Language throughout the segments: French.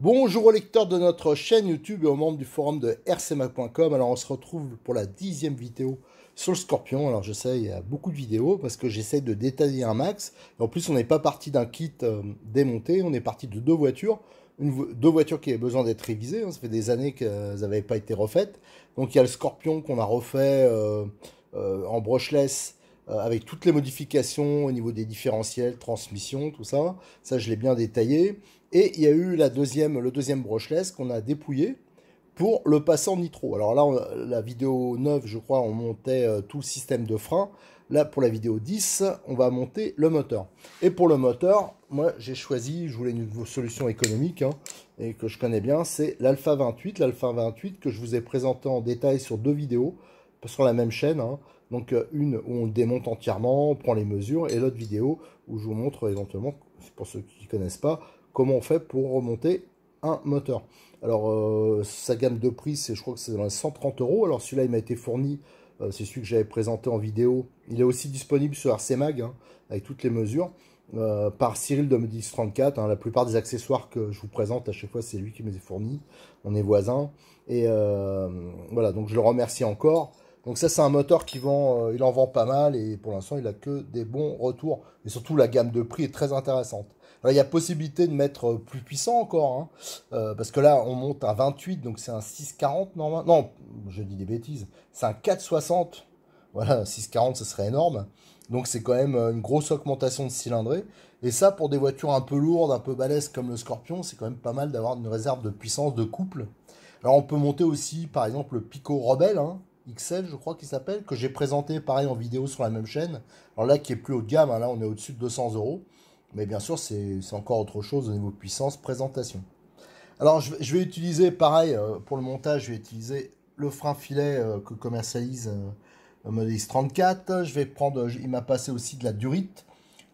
Bonjour aux lecteurs de notre chaîne YouTube et aux membres du forum de rcmac.com. Alors on se retrouve pour la dixième vidéo sur le scorpion. Alors je sais, il y a beaucoup de vidéos parce que j'essaie de détailler un max. En plus, on n'est pas parti d'un kit euh, démonté, on est parti de deux voitures. deux voitures qui avaient besoin d'être révisées, hein. ça fait des années qu'elles n'avaient pas été refaites. Donc il y a le scorpion qu'on a refait euh, euh, en brushless avec toutes les modifications au niveau des différentiels, transmission, tout ça. Ça, je l'ai bien détaillé. Et il y a eu la deuxième, le deuxième brushless qu'on a dépouillé pour le passant nitro. Alors là, la vidéo 9, je crois, on montait euh, tout système de frein. Là, pour la vidéo 10, on va monter le moteur. Et pour le moteur, moi, j'ai choisi, je voulais une solution économique, hein, et que je connais bien, c'est l'Alpha 28. L'Alpha 28 que je vous ai présenté en détail sur deux vidéos, sur la même chaîne. Hein. Donc euh, une où on démonte entièrement, on prend les mesures, et l'autre vidéo où je vous montre éventuellement, pour ceux qui ne connaissent pas, comment on fait pour remonter un moteur. Alors, euh, sa gamme de prix, c'est, je crois que c'est dans les 130 euros. Alors, celui-là, il m'a été fourni. Euh, c'est celui que j'avais présenté en vidéo. Il est aussi disponible sur RCMag, hein, avec toutes les mesures, euh, par Cyril de Medis 34. Hein. la plupart des accessoires que je vous présente à chaque fois, c'est lui qui me les fournit. On est voisins. Et voilà, donc je le remercie encore. Donc ça, c'est un moteur qui vend, il en vend pas mal et pour l'instant, il a que des bons retours. Et surtout, la gamme de prix est très intéressante. Euh, il y a possibilité de mettre euh, plus puissant encore, hein. euh, parce que là on monte à 28, donc c'est un 6,40 normalement. Non, je dis des bêtises, c'est un 4,60. Voilà, 6,40 ce serait énorme. Donc c'est quand même une grosse augmentation de cylindrée. Et ça, pour des voitures un peu lourdes, un peu balèzes comme le Scorpion, c'est quand même pas mal d'avoir une réserve de puissance de couple. Alors on peut monter aussi, par exemple, le Pico Rebel, hein, XL, je crois qu'il s'appelle, que j'ai présenté pareil en vidéo sur la même chaîne. Alors là, qui est plus haut de gamme, hein, là on est au-dessus de 200 euros. Mais bien sûr, c'est encore autre chose au niveau puissance, présentation. Alors, je, vais utiliser, pareil, euh, pour le montage, je vais utiliser le frein filet euh, que commercialise x euh, 34. Je vais prendre, il m'a passé aussi de la durite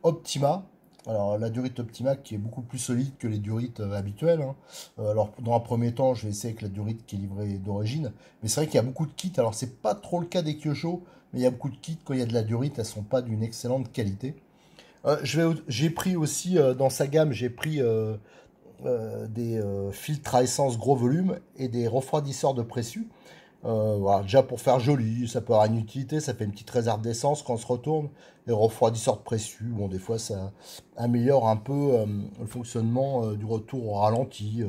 Optima. Alors, la durite Optima qui est beaucoup plus solide que les durites habituelles. Hein. Alors, dans un premier temps, je vais essayer avec la durite qui est livrée d'origine. Mais c'est vrai qu'il y a beaucoup de kits. Alors, c'est pas trop le cas des Kyosho, mais il y a beaucoup de kits. Quand il y a de la durite, elles ne sont pas d'une excellente qualité. Euh, j'ai pris aussi euh, dans sa gamme, j'ai pris euh, des filtres à essence gros volume et des refroidisseurs de pressu. voilà, déjà pour faire joli, ça peut avoir une utilité, ça fait une petite réserve d'essence quand on se retourne. Les refroidisseurs de pressu, bon, des fois ça améliore un peu le fonctionnement du retour au ralenti.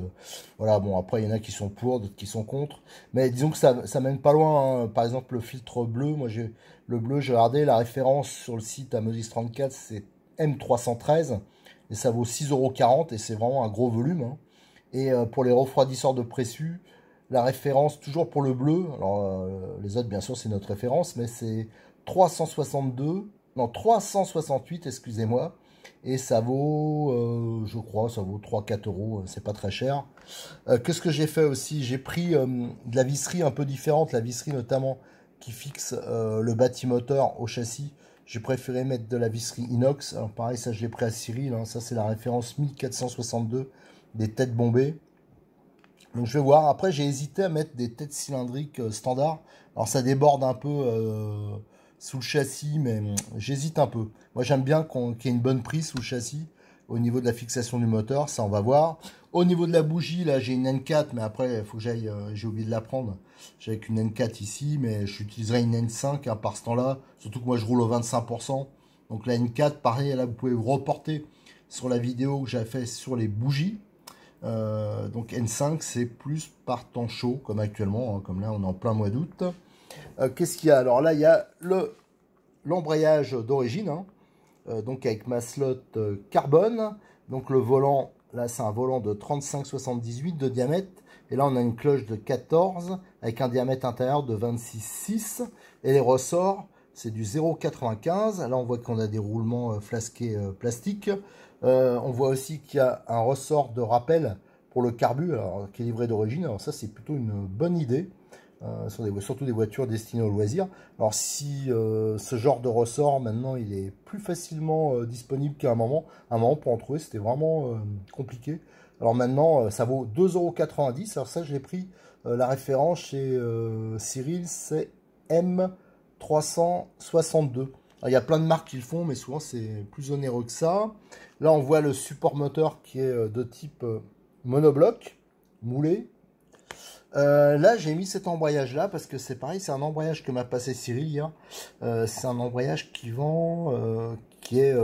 voilà, bon, après il y en a qui sont pour, d'autres qui sont contre. Mais disons que ça, ça mène pas loin. Hein. Par exemple, le filtre bleu, moi j'ai le bleu, j'ai regardé la référence sur le site Amosis 34, c'est M313 et ça vaut 6,40€ et c'est vraiment un gros volume. Hein. Et euh, pour les refroidisseurs de précieux la référence toujours pour le bleu, alors euh, les autres bien sûr c'est notre référence, mais c'est 362, non 368 excusez-moi, et ça vaut, euh, je crois, ça vaut 3-4 euros, c'est pas très cher. Qu'est-ce que j'ai fait aussi J'ai pris de la visserie un peu différente, la visserie notamment qui fixe le bâti moteur au châssis, j'ai préféré mettre de la visserie inox. Alors pareil, ça je l'ai pris à Cyril. Hein. Ça c'est la référence 1462 des têtes bombées. Donc je vais voir. Après j'ai hésité à mettre des têtes cylindriques euh, standards. standard. Alors ça déborde un peu euh, sous le châssis, mais hum, j'hésite un peu. Moi j'aime bien qu'il y ait une bonne prise sous le châssis au niveau de la fixation du moteur. Ça on va voir. Au niveau de la bougie, là, j'ai une N4, mais après, il faut que j'aille, euh, j'ai oublié de la prendre. J'ai qu'une N4 ici, mais j'utiliserai une N5 hein, par ce temps-là. Surtout que moi, je roule au 25%. Donc la N4, pareil, là, vous pouvez vous reporter sur la vidéo que j'ai fait sur les bougies. Euh, donc N5, c'est plus par temps chaud, comme actuellement, hein, comme là, on est en plein mois d'août. Euh, qu'est-ce qu'il y a Alors là, il y a le l'embrayage d'origine, hein. donc avec ma slot carbone, donc le volant Là, c'est un volant de 35,78 de diamètre. Et là, on a une cloche de 14 avec un diamètre intérieur de 26,6. Et les ressorts, c'est du 0,95. Là, on voit qu'on a des roulements euh, flasqués euh, plastiques, euh, on voit aussi qu'il y a un ressort de rappel pour le carbu qui est livré d'origine. Alors ça, c'est plutôt une bonne idée. Euh, surtout des voitures destinées au loisir. Alors si euh, ce genre de ressort maintenant il est plus facilement euh, disponible qu'à un moment, à un moment pour en trouver c'était vraiment compliqué. Alors maintenant ça vaut 2,90€, alors ça je l'ai pris, la référence chez Cyril c'est M362. il y a plein de marques qui le font mais souvent c'est plus onéreux que ça. Là on voit le support moteur qui est de type monobloc, moulé, euh, là, j'ai mis cet embrayage là parce que c'est pareil, c'est un embrayage que m'a passé Cyril euh, c'est un embrayage qui vend, euh, qui est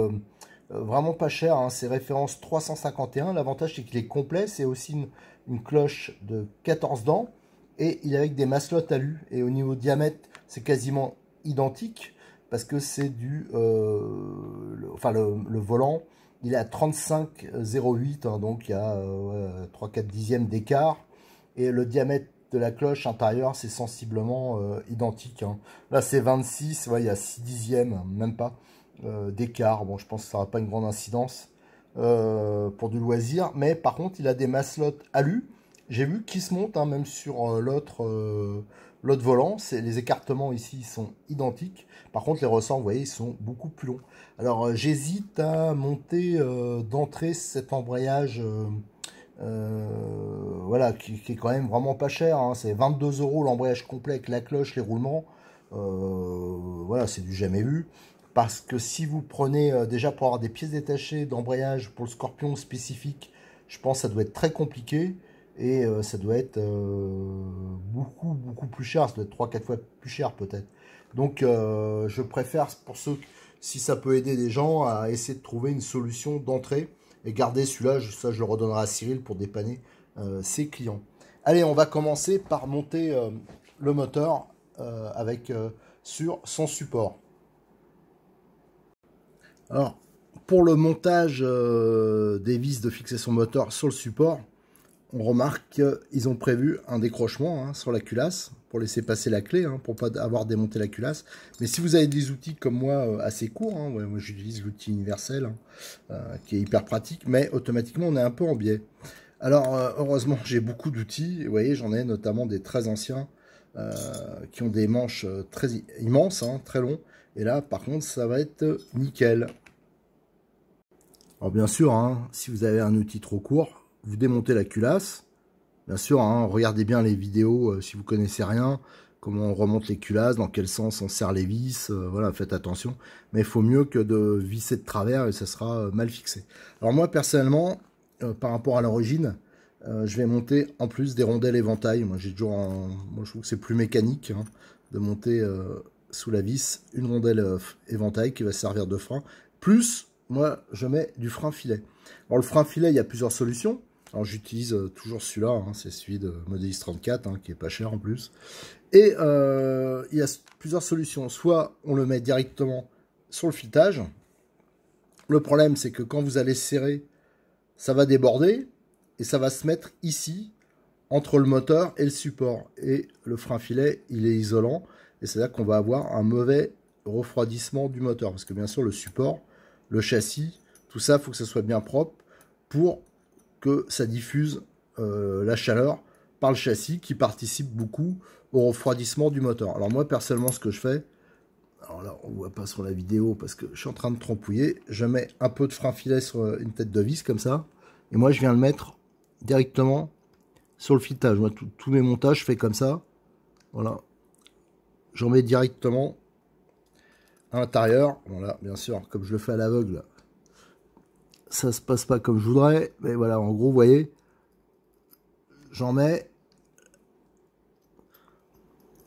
vraiment pas cher. Hein. C'est référence 351. L'avantage c'est qu'il est complet. C'est aussi une, cloche de 14 dents et il est avec des maslottes alu. Et au niveau diamètre, c'est quasiment identique parce que c'est du, enfin le, volant. Il est à 35,08, hein. donc il y a 3-4 dixièmes d'écart et le diamètre de la cloche intérieure, c'est sensiblement euh, identique. Hein. Là, c'est 26, voyez il y a 6 dixièmes, même pas, euh, d'écart. Bon, je pense que ça n'aura pas une grande incidence euh, pour du loisir. Mais par contre, il a des masselottes alu. J'ai vu qu'ils se montent, hein, même sur l'autre volant. Les écartements ici sont identiques. Par contre, les ressorts, vous voyez, ils sont beaucoup plus longs. Alors, j'hésite à monter d'entrée cet embrayage... Euh, voilà, qui, est quand même vraiment pas cher. Hein. C'est 22 euros l'embrayage complet la cloche, les roulements. Euh, voilà, c'est du jamais vu. Parce que si vous prenez euh, déjà pour avoir des pièces détachées d'embrayage pour le scorpion spécifique, je pense que ça doit être très compliqué. Et ça doit être beaucoup, beaucoup plus cher. Ça doit être 3-4 fois plus cher peut-être. Donc je préfère, pour ceux, si ça peut aider des gens, à essayer de trouver une solution d'entrée et gardez celui-là, ça je le redonnerai à Cyril pour dépanner euh, ses clients. Allez, on va commencer par monter euh, le moteur euh, avec, sur son support. Alors, pour le montage des vis de son moteur sur le support, on remarque qu'ils ont prévu un décrochement hein, sur la culasse pour laisser passer la clé, hein, pour pas avoir démonté la culasse. Mais si vous avez des outils comme moi euh, assez courts, hein, moi j'utilise l'outil universel hein, euh, qui est hyper pratique, mais automatiquement on est un peu en biais. Alors euh, heureusement j'ai beaucoup d'outils, vous voyez j'en ai notamment des très anciens qui ont des manches très immenses, très longs. Et là par contre ça va être nickel. Alors bien sûr, si vous avez un outil trop court, vous démontez la culasse, Bien sûr, hein, regardez bien les vidéos euh, si vous connaissez rien, comment on remonte les culasses, dans quel sens on serre les vis, euh, voilà, faites attention. Mais il faut mieux que de visser de travers et ça sera euh, mal fixé. Alors moi personnellement, par rapport à l'origine, je vais monter en plus des rondelles éventail. Moi j'ai toujours, un... moi je trouve que c'est plus mécanique hein, de monter sous la vis une rondelle éventail qui va servir de frein. Plus, moi je mets du frein filet. Alors le frein filet, il y a plusieurs solutions. Alors j'utilise euh, toujours celui-là, hein, c'est celui de Modelis hein, 34, qui est pas cher en plus. Et euh, il y a plusieurs solutions. Soit on le met directement sur le filetage. Le problème, c'est que quand vous allez serrer, ça va déborder et ça va se mettre ici, entre le moteur et le support. Et le frein filet, il est isolant. Et cest là qu'on va avoir un mauvais refroidissement du moteur. Parce que bien sûr, le support, le châssis, tout ça, il faut que ça soit bien propre pour que ça diffuse euh, la chaleur par le châssis qui participe beaucoup au refroidissement du moteur. Alors moi personnellement ce que je fais, alors là on voit pas sur la vidéo parce que je suis en train de trompouiller, je mets un peu de frein filet sur euh, une tête de vis comme ça, et moi je viens le mettre directement sur le filetage. Moi tous mes montages je fais comme ça, voilà, j'en mets directement à l'intérieur, voilà bien sûr comme je le fais à l'aveugle, ça se passe pas comme je voudrais, mais voilà, en gros, vous voyez, j'en mets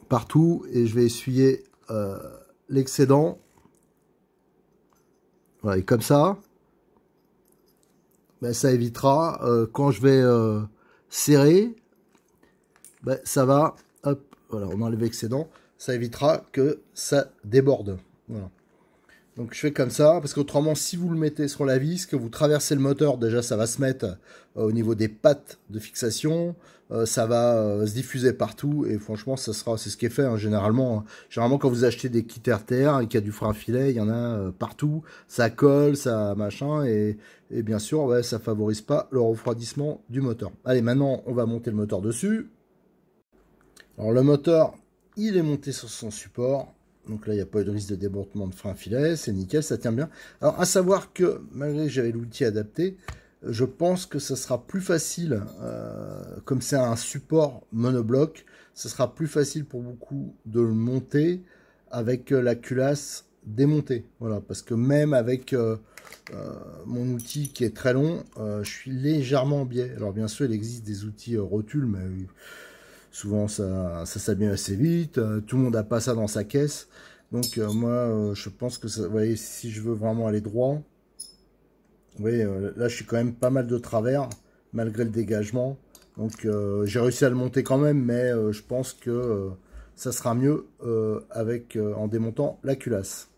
partout et je vais essuyer euh, l'excédent. et comme ça, ben, ça évitera, euh, quand je vais euh, serrer, ben, ça va, hop, voilà, on enlève l'excédent, ça évitera que ça déborde. Voilà. Donc je fais comme ça, parce qu'autrement, si vous le mettez sur la vis, que vous traversez le moteur, déjà ça va se mettre euh, au niveau des pattes de fixation, euh, ça va euh, se diffuser partout, et franchement, ça sera, c'est ce qui est fait hein, généralement. Hein. Généralement, quand vous achetez des kits RTR et qu'il y a du frein filet, il y en a partout, ça colle, ça machin, et, bien sûr, ça ça favorise pas le refroidissement du moteur. Allez, maintenant, on va monter le moteur dessus. Alors le moteur, il est monté sur son support, donc là, il n'y a pas de risque de débordement de frein filet. C'est nickel, ça tient bien. Alors, à savoir que, malgré que j'avais l'outil adapté, je pense que ce sera plus facile, euh, comme c'est un support monobloc, ce sera plus facile pour beaucoup de le monter avec euh, la culasse démontée. Voilà, parce que même avec euh, mon outil qui est très long, je suis légèrement en biais. Alors bien sûr, il existe des outils rotules, mais Souvent, ça, ça s'abîme assez vite. Euh, tout le monde n'a pas ça dans sa caisse. Donc, euh, moi, euh, je pense que ça, vous voyez, si je veux vraiment aller droit, vous voyez, là, je suis quand même pas mal de travers, malgré le dégagement. Donc, j'ai réussi à le monter quand même, mais je pense que ça sera mieux avec, en démontant la culasse.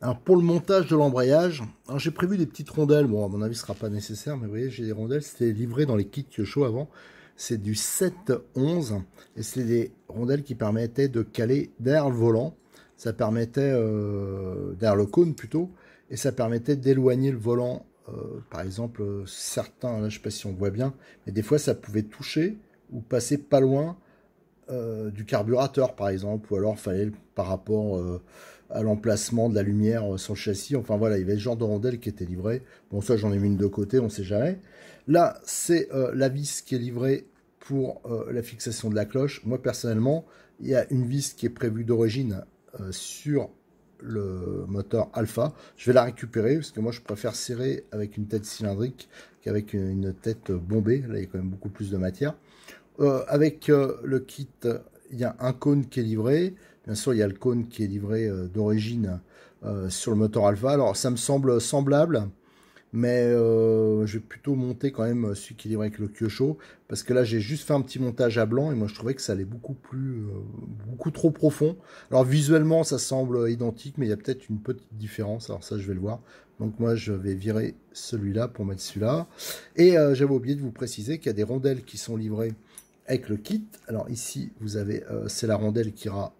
Alors pour le montage de l'embrayage, j'ai prévu des petites rondelles. Bon, à mon avis, ce sera pas nécessaire, mais vous voyez, j'ai des rondelles. C'était livré dans les kits chauds avant c'est du 7-11 et c'est des rondelles qui permettaient de caler derrière le volant. Ça permettait, euh, derrière le cône plutôt, et ça permettait d'éloigner le volant. Euh, par exemple, certains, là je sais pas si on voit bien, mais des fois ça pouvait toucher ou passer pas loin euh, du carburateur par exemple, ou alors fallait par rapport à l'emplacement de la lumière euh, sur le châssis. Enfin voilà, il y avait ce genre de rondelle qui était livré. Bon, ça j'en ai mis une de côté, on ne sait jamais. Là, c'est euh, la vis qui est livrée pour euh, la fixation de la cloche. Moi personnellement, il y a une vis qui est prévue d'origine sur le moteur Alpha. Je vais la récupérer parce que moi je préfère serrer avec une tête cylindrique qu'avec une tête bombée. Là, il y a quand même beaucoup plus de matière. avec le kit, il y a un cône qui est livré. Bien sûr, il y a le cône qui est livré euh, d'origine euh, sur le moteur Alpha. Alors, ça me semble semblable mais euh, je vais plutôt monter quand même celui qui est livré avec le Kyosho parce que là j'ai juste fait un petit montage à blanc et moi je trouvais que ça allait beaucoup plus beaucoup trop profond alors visuellement ça semble identique mais il y a peut-être une petite différence alors ça je vais le voir donc moi je vais virer celui-là pour mettre celui-là et j'avais oublié de vous préciser qu'il y a des rondelles qui sont livrées avec le kit alors ici vous avez c'est la rondelle qui ira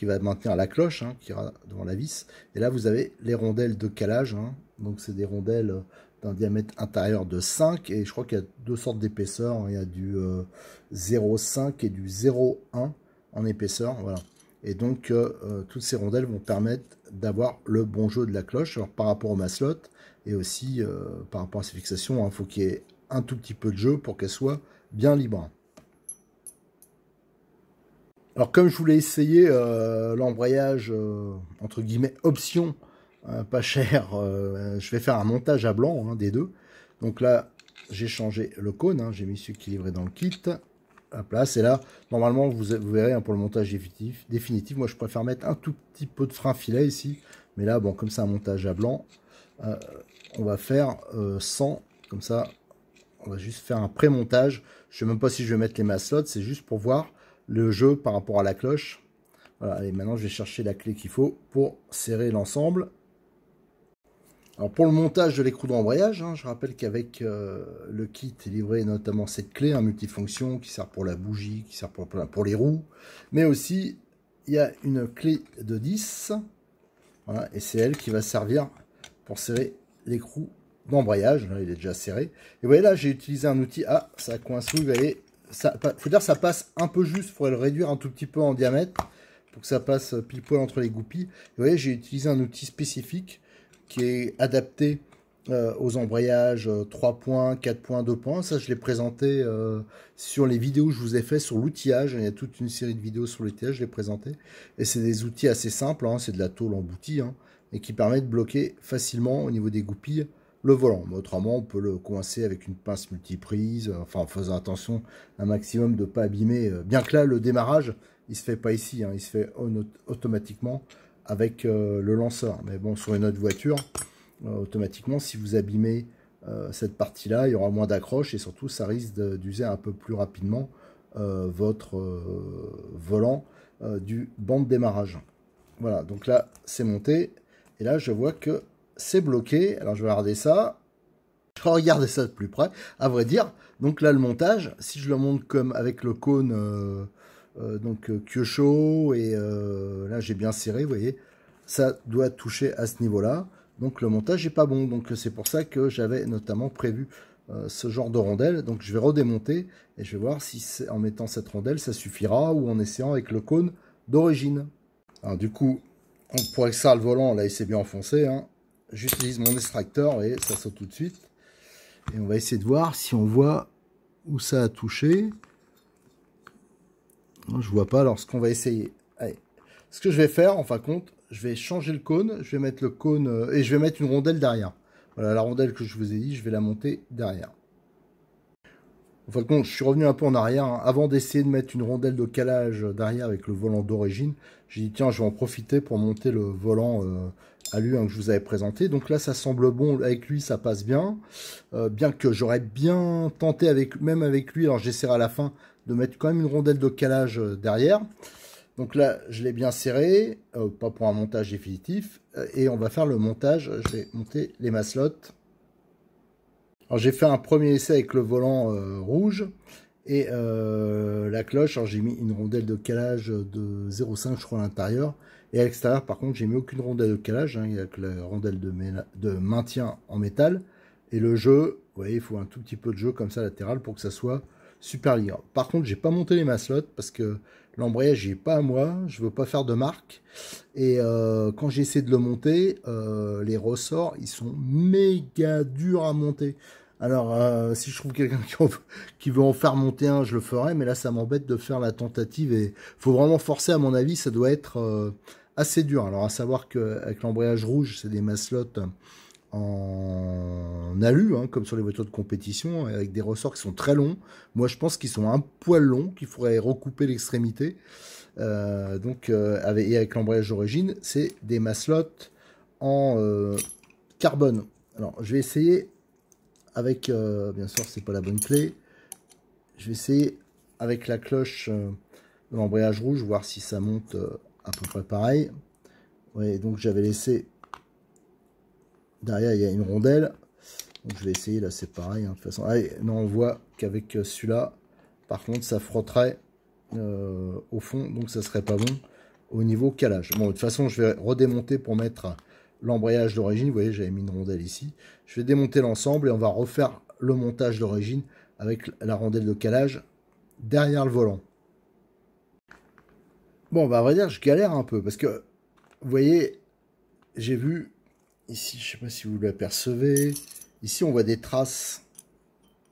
qui va maintenir la cloche, hein, qui ira devant la vis. Et là, vous avez les rondelles de calage. Hein. Donc, c'est des rondelles euh, d'un diamètre intérieur de 5. Et je crois qu'il y a deux sortes d'épaisseur. Hein. Il y a du 0,5 euh, et du 0,1 en épaisseur. Voilà. Et donc, euh, toutes ces rondelles vont permettre d'avoir le bon jeu de la cloche. Alors, par rapport au maslot et aussi par rapport à ces fixations, il faut qu'il y ait un tout petit peu de jeu pour qu'elle soit bien libre. Alors comme je voulais essayer euh, l'embrayage euh, entre guillemets option hein, pas cher, euh, je vais faire un montage à blanc hein, des deux. Donc là j'ai changé le cône, hein, j'ai mis celui qui est livré dans le kit à place. Et là normalement vous, verrez pour le montage définitif, moi je préfère mettre un tout petit peu de frein filet ici. Mais là bon comme c'est un montage à blanc, on va faire sans, comme ça. On va juste faire un pré-montage. Je sais même pas si je vais mettre les maslots, c'est juste pour voir le jeu par rapport à la cloche. Voilà, allez, maintenant je vais chercher la clé qu'il faut pour serrer l'ensemble. Alors pour le montage de l'écrou d'embrayage, hein, je rappelle qu'avec euh, le kit est livré notamment cette clé, un hein, multifonction qui sert pour la bougie, qui sert pour, pour les roues, mais aussi il y a une clé de 10, voilà, et c'est elle qui va servir pour serrer l'écrou d'embrayage, il est déjà serré. Et vous voyez là, j'ai utilisé un outil, ah ça coince, vous ça, faut dire ça passe un peu juste, il faudrait le réduire un tout petit peu en diamètre pour que ça passe pile poil entre les goupilles. Vous voyez, j'ai utilisé un outil spécifique qui est adapté euh, aux embrayages 3 euh, points, 4 points, 2 points. Ça, je l'ai présenté euh, sur les vidéos que je vous ai fait sur l'outillage. Il y a toute une série de vidéos sur l'outillage, je l'ai présenté. Et c'est des outils assez simples, hein. c'est de la tôle emboutie, hein, et qui permet de bloquer facilement au niveau des goupilles le volant. autrement, on peut le coincer avec une pince multiprise, euh, enfin en faisant attention un maximum de ne pas abîmer. Euh, bien que là, le démarrage, il se fait pas ici, hein. il se fait automatiquement avec euh, le lanceur. Mais bon, sur une autre voiture, automatiquement, si vous abîmez cette partie-là, il y aura moins d'accroche et surtout, ça risque d'user un peu plus rapidement votre volant du banc de démarrage. Voilà, donc là, c'est monté. Et là, je vois que c'est bloqué. Alors je vais regarder ça. Je vais regarder ça de plus près, à vrai dire. Donc là, le montage, si je le monte comme avec le cône, euh, euh donc euh, et euh, là j'ai bien serré, vous voyez, ça doit toucher à ce niveau-là. Donc le montage n'est pas bon. Donc c'est pour ça que j'avais notamment prévu ce genre de rondelle. Donc je vais redémonter et je vais voir si en mettant cette rondelle, ça suffira ou en essayant avec le cône d'origine. Alors du coup, pour ça, le volant, là il s'est bien enfoncé. Hein j'utilise mon extracteur et ça saute tout de suite. Et on va essayer de voir si on voit où ça a touché. Je vois pas Alors ce qu'on va essayer. Ce que je vais faire, en fin de compte, je vais changer le cône. Je vais mettre le cône euh, et je vais mettre une rondelle derrière. Voilà la rondelle que je vous ai dit, je vais la monter derrière je suis revenu un peu en arrière. Hein. Avant d'essayer de mettre une rondelle de calage derrière avec le volant d'origine, j'ai dit tiens, je vais en profiter pour monter le volant euh, à lui hein, que je vous avais présenté. Donc là, ça semble bon. Avec lui, ça passe bien. Euh, bien que j'aurais bien tenté, avec, même avec lui, alors j'essaierai à la fin de mettre quand même une rondelle de calage euh, derrière. Donc là, je l'ai bien serré, pas pour un montage définitif. Et on va faire le montage. Je vais monter les maslottes. Alors j'ai fait un premier essai avec le volant euh, rouge et euh, la cloche. Alors j'ai mis une rondelle de calage de 0,5 je crois à l'intérieur. Et à l'extérieur par contre j'ai mis aucune rondelle de calage. Hein, il n'y a que la rondelle de, maintien en métal. Et le jeu, vous voyez il faut un tout petit peu de jeu comme ça latéral pour que ça soit super libre. Par contre j'ai pas monté les maslots parce que l'embrayage n'est pas à moi. Je ne veux pas faire de marque. Et euh, quand j'ai essayé de le monter, les ressorts ils sont méga durs à monter. Alors, euh, si je trouve quelqu'un qui, veut en faire monter un, je le ferai, mais là, ça m'embête de faire la tentative et faut vraiment forcer, à mon avis, ça doit être euh, assez dur. Alors, à savoir qu'avec l'embrayage rouge, c'est des maslottes en alu, hein, comme sur les voitures de compétition, avec des ressorts qui sont très longs. Moi, je pense qu'ils sont un poil longs, qu'il faudrait recouper l'extrémité. Euh, donc, avec, et avec l'embrayage d'origine, c'est des maslottes en carbone. Alors, je vais essayer avec, euh, bien sûr, c'est pas la bonne clé. Je vais essayer avec la cloche, euh, de l'embrayage rouge, voir si ça monte euh, à peu près pareil. oui donc j'avais laissé, derrière il y a une rondelle, donc je vais essayer, là c'est pareil, hein, de toute façon. non, on voit qu'avec celui-là, par contre, ça frotterait au fond, donc ça serait pas bon au niveau calage. Bon, de toute façon, je vais redémonter pour mettre l'embrayage d'origine. Vous voyez, j'avais mis une rondelle ici. Je vais démonter l'ensemble et on va refaire le montage d'origine avec la rondelle de calage derrière le volant. Bon, bah, à vrai dire, je galère un peu parce que, vous voyez, j'ai vu ici, je ne sais pas si vous l'apercevez, ici on voit des traces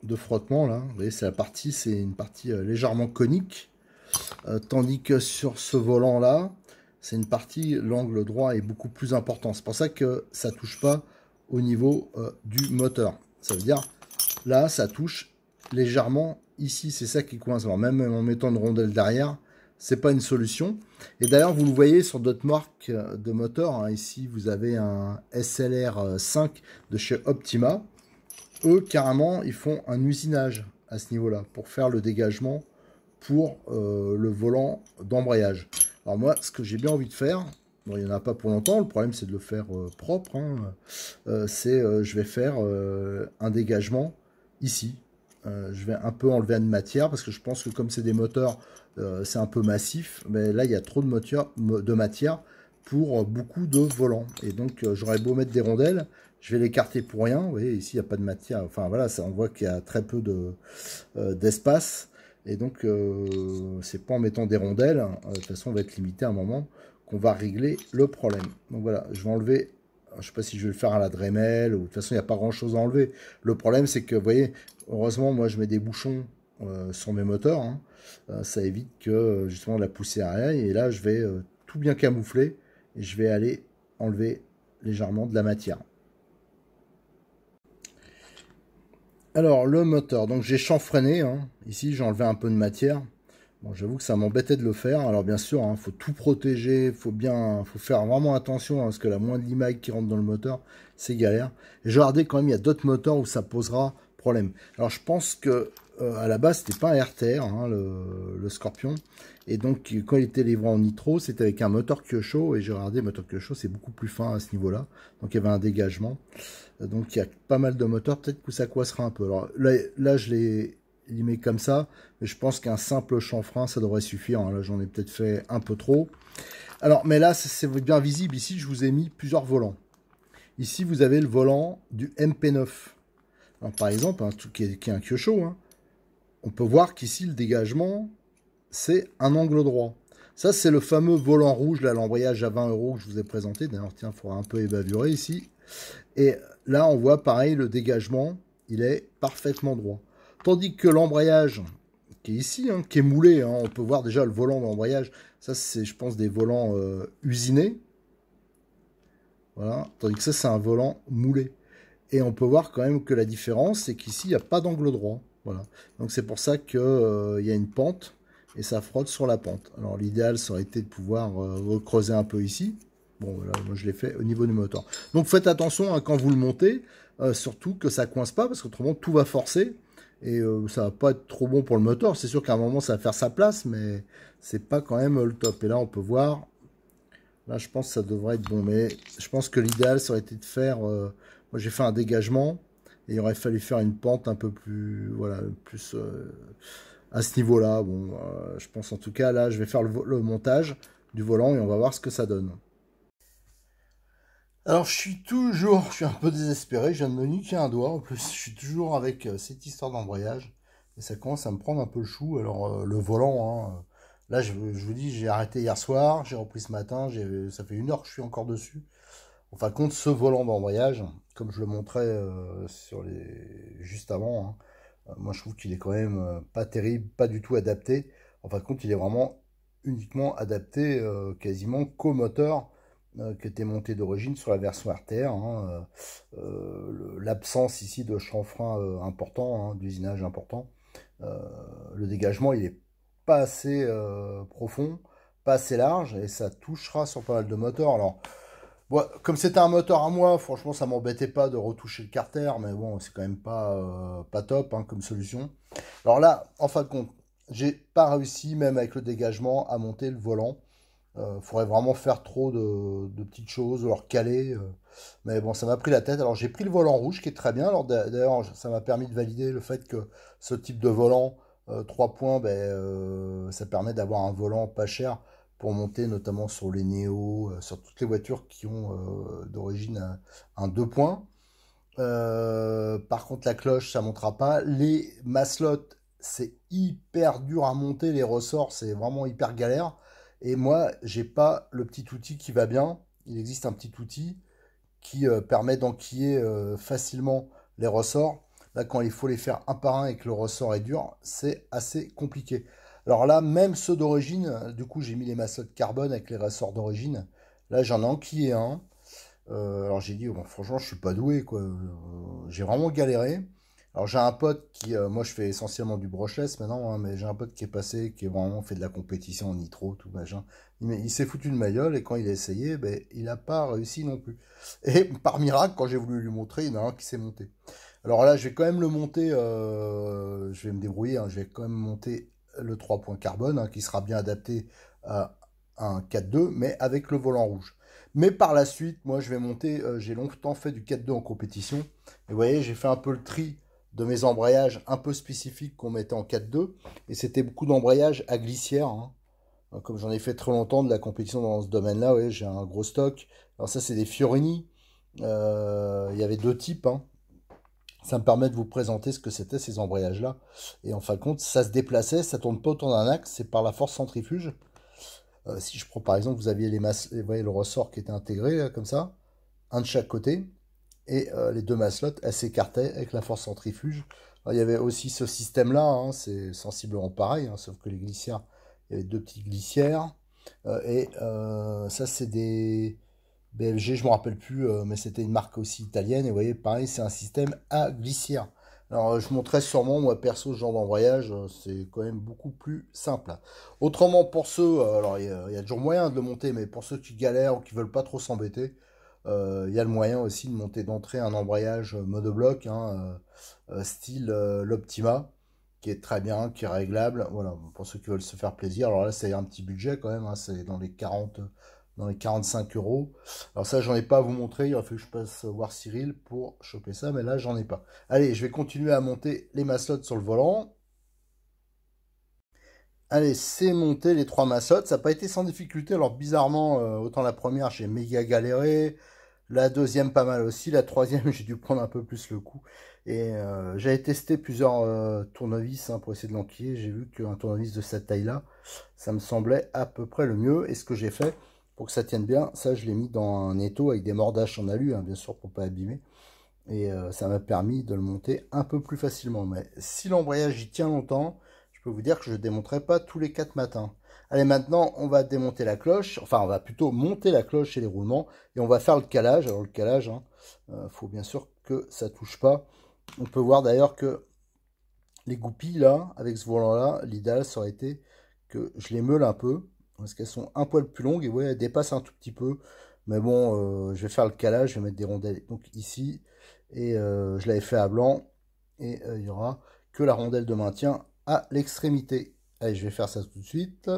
de frottement là. Vous voyez, c'est la partie, c'est une partie euh, légèrement conique, euh, tandis que sur ce volant là, c'est une partie, l'angle droit est beaucoup plus important. C'est pour ça que ça touche pas au niveau euh, du moteur. Ça veut dire, là, ça touche légèrement ici. C'est ça qui coince. Alors, même en mettant une rondelle derrière, c'est pas une solution. Et d'ailleurs, vous le voyez sur d'autres marques euh, de moteurs. Hein. Ici, vous avez un SLR 5 euh, de chez Optima. Eux, carrément, ils font un usinage à ce niveau-là pour faire le dégagement pour le volant d'embrayage. Alors moi, ce que j'ai bien envie de faire, bon, il n'y en a pas pour longtemps, le problème c'est de le faire euh, propre, hein, euh, c'est euh, je vais faire un dégagement ici. je vais un peu enlever de matière parce que je pense que comme c'est des moteurs, c'est un peu massif, mais là il y a trop de, de matière pour beaucoup de volants. Et donc j'aurais beau mettre des rondelles, je vais l'écarter pour rien. Vous voyez, ici, il n'y a pas de matière. Enfin, voilà, ça, on voit qu'il y a très peu d'espace. De, et donc, euh, c'est pas en mettant des rondelles, hein. euh, de toute façon, on va être limité à un moment, qu'on va régler le problème. Donc voilà, je vais enlever, je sais pas si je vais le faire à la Dremel, ou de toute façon, il n'y a pas grand-chose à enlever. Le problème, c'est que, vous voyez, heureusement, moi, je mets des bouchons euh, sur mes moteurs. Hein. ça évite que, justement, la à rien. Et là, je vais tout bien camoufler, et je vais aller enlever légèrement de la matière. Alors, le moteur. Donc, j'ai chanfreiné. Hein. Ici, j'ai enlevé un peu de matière. Bon, j'avoue que ça m'embêtait de le faire. Alors, bien sûr, il hein, faut tout protéger. faut bien, faut faire vraiment attention à hein, parce que la moindre limaille qui rentre dans le moteur, c'est galère. Et je regardais quand même, il y a d'autres moteurs où ça posera problème. Alors, je pense que euh, à la base, c'était pas un RTR, le, Scorpion. Et donc, quand il était livré en nitro, c'était avec un moteur Kyosho. Et j'ai regardé, le moteur Kyosho, c'est beaucoup plus fin à ce niveau-là. Donc, il y avait un dégagement. Donc il y a pas mal de moteurs, peut-être que ça coissera un peu. Alors là, je l'ai mets comme ça, mais je pense qu'un simple chanfrein, ça devrait suffire. Hein. Là, j'en ai peut-être fait un peu trop. Alors, mais là, c'est bien visible. Ici, je vous ai mis plusieurs volants. Ici, vous avez le volant du MP9. par exemple, un qui, est, un Kyosho, hein. on peut voir qu'ici, le dégagement, c'est un angle droit. Ça, c'est le fameux volant rouge, là, l'embrayage à 20 euros que je vous ai présenté. D'ailleurs, tiens, il faudra un peu ébavurer ici. Et là, on voit pareil, le dégagement, il est parfaitement droit. Tandis que l'embrayage, qui est ici, hein, qui est moulé, hein, on peut voir déjà le volant de l'embrayage. Ça, c'est, je pense, des volants euh, usinés. Voilà. Tandis que ça, c'est un volant moulé. Et on peut voir quand même que la différence, c'est qu'ici, il n'y a pas d'angle droit. Voilà. Donc c'est pour ça qu'il euh, il y a une pente et ça frotte sur la pente. Alors l'idéal, ça aurait été de pouvoir euh, recreuser creuser un peu ici. Bon, là, moi je l'ai fait au niveau du moteur. Donc faites attention hein, quand vous le montez, euh, surtout que ça coince pas, parce qu'autrement tout va forcer et ça euh, ça va pas être trop bon pour le moteur. C'est sûr qu'à un moment ça va faire sa place, mais c'est pas quand même le top. Et là on peut voir, là je pense que ça devrait être bon, mais je pense que l'idéal ça aurait été de faire, euh, moi j'ai fait un dégagement et il aurait fallu faire une pente un peu plus, voilà, plus à ce niveau-là. Bon, je pense en tout cas là je vais faire le montage du volant et on va voir ce que ça donne. Alors je suis toujours, je suis un peu désespéré, je viens de me niquer un doigt, en plus je suis toujours avec euh, cette histoire d'embrayage, et ça commence à me prendre un peu le chou, alors euh, le volant, hein, euh, là je, vous dis j'ai arrêté hier soir, j'ai repris ce matin, ça fait une heure que je suis encore dessus, enfin compte ce volant d'embrayage, comme je le montrais sur les juste avant, hein, moi je trouve qu'il est quand même pas terrible, pas du tout adapté, en fin de compte il est vraiment uniquement adapté quasiment qu'au moteur, euh, que tu monté d'origine sur la version RTR, hein, euh, euh, L'absence ici de chanfrein important, hein, d'usinage important. le dégagement, il est pas assez profond, pas assez large, et ça touchera sur pas mal de moteurs. Alors, comme c'était un moteur à moi, franchement, ça m'embêtait pas de retoucher le carter, mais bon, c'est quand même pas, pas top hein, comme solution. Alors là, en fin de compte, j'ai pas réussi, même avec le dégagement, à monter le volant il euh, faudrait vraiment faire trop de, petites choses, leur caler. Euh. Mais bon, ça m'a pris la tête. Alors j'ai pris le volant rouge qui est très bien. Alors d'ailleurs, ça m'a permis de valider le fait que ce type de volant, 3 euh, points, ben, ça permet d'avoir un volant pas cher pour monter notamment sur les Néo, sur toutes les voitures qui ont d'origine un 2 points. par contre, la cloche, ça ne montera pas. Les maslots, c'est hyper dur à monter. Les ressorts, c'est vraiment hyper galère. Et moi, n'ai pas le petit outil qui va bien. Il existe un petit outil qui euh, permet d'enquiller euh, facilement les ressorts. Là, quand il faut les faire un par un et que le ressort est dur, c'est assez compliqué. Alors là, même ceux d'origine, du coup, j'ai mis les de carbone avec les ressorts d'origine. Là, j'en ai enquillé un. Euh, alors j'ai dit, franchement, je suis pas doué, quoi. j'ai vraiment galéré. Alors j'ai un pote qui, euh, moi je fais essentiellement du brochless maintenant, hein, mais j'ai un pote qui est passé, qui est vraiment fait de la compétition en nitro, tout machin. Il, il s'est foutu une maillole et quand il a essayé, ben, il n'a pas réussi non plus. Et par miracle, quand j'ai voulu lui montrer, il y en a un qui s'est monté. Alors là, je vais quand même le monter, euh, je vais me débrouiller, hein. je vais quand même monter le 3 points carbone, hein, qui sera bien adapté à un 4-2, mais avec le volant rouge. Mais par la suite, moi je vais monter, euh, j'ai longtemps fait du 4-2 en compétition, et vous voyez, j'ai fait un peu le tri de mes embrayages un peu spécifiques qu'on mettait en 4-2. Et c'était beaucoup d'embrayages à glissière. Hein. Euh, comme j'en ai fait très longtemps de la compétition dans ce domaine-là, ouais, j'ai un gros stock. Alors ça, c'est des Fiorini. Euh, il y avait deux types. Hein. Ça me permet de vous présenter ce que c'était ces embrayages-là. Et en fin de compte, ça se déplaçait, ça tourne pas autour d'un axe, c'est par la force centrifuge. Euh, si je prends par exemple, vous aviez les masses, voyez le ressort qui était intégré comme ça, un de chaque côté et euh, les deux maslottes, elles s'écartaient avec la force centrifuge. il y avait aussi ce système-là, hein, c'est sensiblement pareil, hein, sauf que les glissières, il y avait deux petites glissières. Euh, et euh, ça, c'est des BFG, je ne me rappelle plus, mais c'était une marque aussi italienne. Et vous voyez, pareil, c'est un système à glissière. Alors, je montrais sûrement, moi, perso, ce genre d'embrayage, c'est quand même beaucoup plus simple. Autrement, pour ceux, alors, il y, a, toujours moyen de le monter, mais pour ceux qui galèrent ou qui veulent pas trop s'embêter, euh, il y a le moyen aussi de monter d'entrée un embrayage euh, mode bloc hein, euh, style l'Optima, qui est très bien, qui est réglable. Voilà, pour ceux qui veulent se faire plaisir. Alors là, c'est un petit budget quand même, hein, c'est dans les 40 dans les 45 euros. Alors ça, j'en ai pas à vous montrer. Il aurait fallu que je passe voir Cyril pour choper ça, mais là, j'en ai pas. Allez, je vais continuer à monter les massottes sur le volant. Allez, c'est monté les trois massottes. Ça n'a pas été sans difficulté. Alors bizarrement, autant la première, j'ai méga galéré. La deuxième, pas mal aussi. La troisième, j'ai dû prendre un peu plus le coup. Et euh, j'avais testé plusieurs euh, tournevis hein, pour essayer de l'enquiller. J'ai vu qu'un tournevis de cette taille-là, ça me semblait à peu près le mieux. Et ce que j'ai fait pour que ça tienne bien, ça, je l'ai mis dans un étau avec des mordaches en alu, hein, bien sûr, pour pas abîmer. Et euh, ça m'a permis de le monter un peu plus facilement. Mais si l'embrayage y tient longtemps, je peux vous dire que je ne démonterai pas tous les quatre matins. Allez, maintenant, on va démonter la cloche. Enfin, on va plutôt monter la cloche et les roulements. Et on va faire le calage. Alors, le calage, il hein, euh, faut bien sûr que ça touche pas. On peut voir d'ailleurs que les goupilles, là, avec ce volant-là, l'idéal, ça aurait été que je les meule un peu. Parce qu'elles sont un poil plus longues. Et vous voyez, elles dépassent un tout petit peu. Mais bon, euh, je vais faire le calage. Je vais mettre des rondelles donc ici. Et euh, je l'avais fait à blanc. Et il y aura que la rondelle de maintien à l'extrémité. Allez, je vais faire ça tout de suite.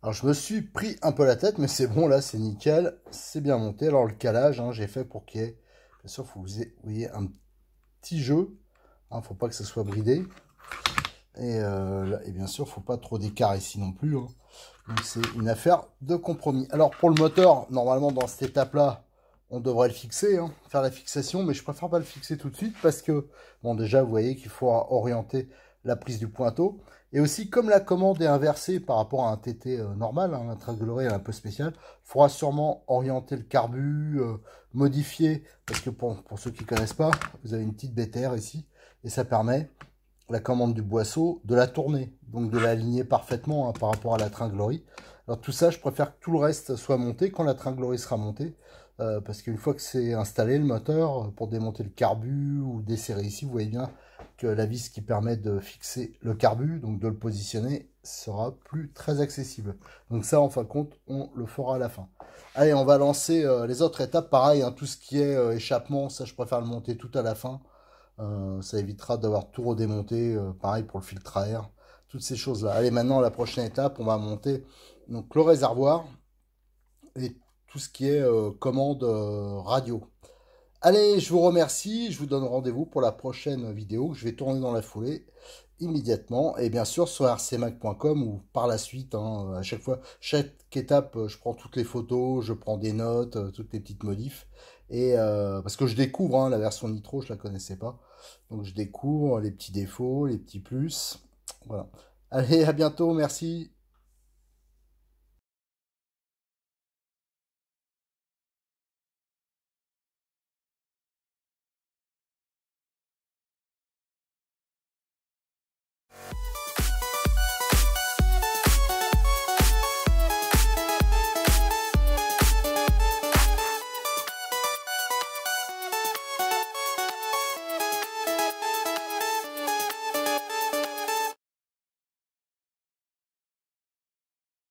Alors je me suis pris un peu la tête, mais c'est bon là, c'est nickel, c'est bien monté. Alors le calage, hein, j'ai fait pour qu'il y ait, bien sûr, faut vous voyez, un petit jeu, ne hein, faut pas que ça soit bridé. Et, bien sûr, il bien sûr, faut pas trop d'écart ici non plus. Hein. Donc c'est une affaire de compromis. Alors pour le moteur, normalement dans cette étape-là, on devrait le fixer, faire la fixation, mais je préfère pas le fixer tout de suite parce que, bon déjà, vous voyez qu'il faut orienter la prise du pointeau. Et aussi, comme la commande est inversée par rapport à un TT euh, normal, un hein, est un peu spécial, il faudra sûrement orienter le carbu, euh, modifier, parce que pour, ceux qui ne connaissent pas, vous avez une petite BTR ici, et ça permet la commande du boisseau de la tourner, donc de l'aligner parfaitement hein, par rapport à la tringlerie. Alors tout ça, je préfère que tout le reste soit monté quand la tringlerie sera montée, euh, parce qu'une fois que c'est installé le moteur, pour démonter le carbu ou desserrer ici, vous voyez bien, que la vis qui permet de fixer le carbu, donc de le positionner, sera plus très accessible. Donc ça, en fin de compte, on le fera à la fin. Allez, on va lancer euh, les autres étapes. Pareil, hein, tout ce qui est euh, échappement, ça je préfère le monter tout à la fin. Euh, ça évitera d'avoir tout redémonté. pareil pour le filtre à air, toutes ces choses-là. Allez, maintenant, la prochaine étape, on va monter donc, le réservoir et tout ce qui est commande radio. Allez, je vous remercie. Je vous donne rendez-vous pour la prochaine vidéo que je vais tourner dans la foulée immédiatement. Et bien sûr, sur rcmac.com ou par la suite. Hein. à chaque fois, chaque étape, euh, je prends toutes les photos, je prends des notes, euh, toutes les petites modifs. Et euh, parce que je découvre hein, la version Nitro, je la connaissais pas. Donc je découvre les petits défauts, les petits plus. Voilà. Allez, à bientôt. Merci.